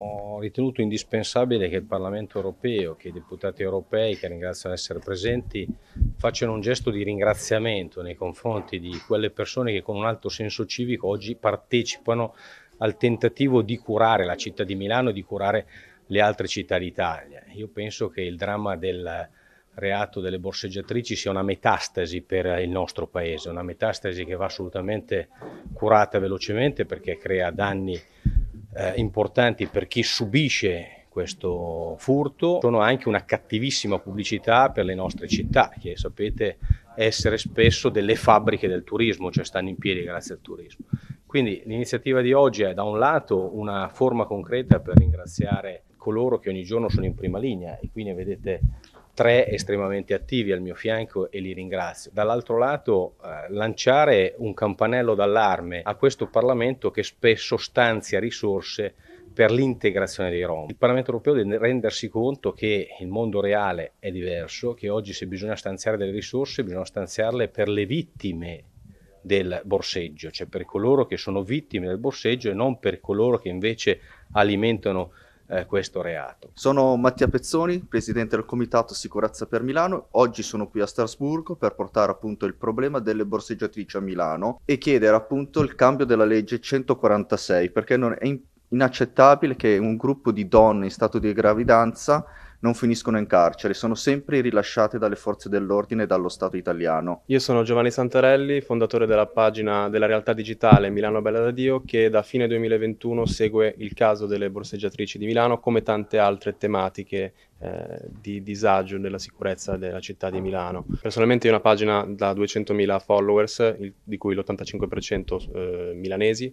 Ho ritenuto indispensabile che il Parlamento europeo, che i deputati europei, che ringraziano di essere presenti, facciano un gesto di ringraziamento nei confronti di quelle persone che con un alto senso civico oggi partecipano al tentativo di curare la città di Milano e di curare le altre città d'Italia. Io penso che il dramma del reato delle borseggiatrici sia una metastasi per il nostro paese, una metastasi che va assolutamente curata velocemente perché crea danni eh, importanti per chi subisce questo furto, sono anche una cattivissima pubblicità per le nostre città che sapete essere spesso delle fabbriche del turismo, cioè stanno in piedi grazie al turismo. Quindi l'iniziativa di oggi è da un lato una forma concreta per ringraziare coloro che ogni giorno sono in prima linea e qui ne vedete tre estremamente attivi al mio fianco e li ringrazio. Dall'altro lato eh, lanciare un campanello d'allarme a questo Parlamento che spesso stanzia risorse per l'integrazione dei Rom. Il Parlamento europeo deve rendersi conto che il mondo reale è diverso, che oggi se bisogna stanziare delle risorse bisogna stanziarle per le vittime del borseggio, cioè per coloro che sono vittime del borseggio e non per coloro che invece alimentano eh, questo reato. Sono Mattia Pezzoni, presidente del Comitato Sicurezza per Milano. Oggi sono qui a Strasburgo per portare appunto il problema delle borseggiatrici a Milano e chiedere appunto il cambio della legge 146 perché non è inaccettabile che un gruppo di donne in stato di gravidanza non finiscono in carcere, sono sempre rilasciate dalle forze dell'ordine e dallo Stato italiano. Io sono Giovanni Santarelli, fondatore della pagina della realtà digitale Milano Bella da Dio, che da fine 2021 segue il caso delle borseggiatrici di Milano, come tante altre tematiche eh, di disagio nella sicurezza della città di Milano. Personalmente è una pagina da 200.000 followers, il, di cui l'85% eh, milanesi,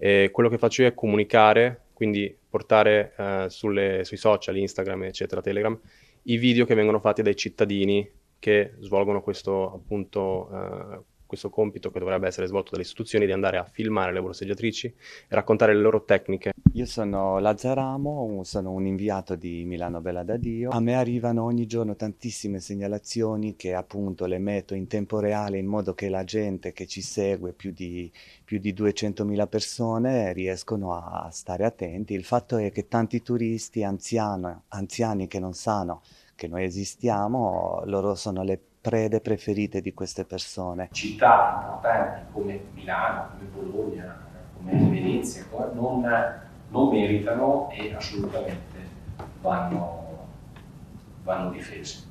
e quello che faccio io è comunicare quindi portare eh, sulle, sui social, Instagram, eccetera, Telegram, i video che vengono fatti dai cittadini che svolgono questo appunto eh, questo compito che dovrebbe essere svolto dalle istituzioni di andare a filmare le borseggiatrici e raccontare le loro tecniche. Io sono Lazzaramo, sono un inviato di Milano Bella da Dio. A me arrivano ogni giorno tantissime segnalazioni che appunto le metto in tempo reale in modo che la gente che ci segue, più di, più di 200.000 persone, riescono a stare attenti. Il fatto è che tanti turisti anziano, anziani che non sanno che noi esistiamo, loro sono le prede preferite di queste persone. Città importanti come Milano, come Bologna, come Venezia, non, non meritano e assolutamente vanno, vanno difese.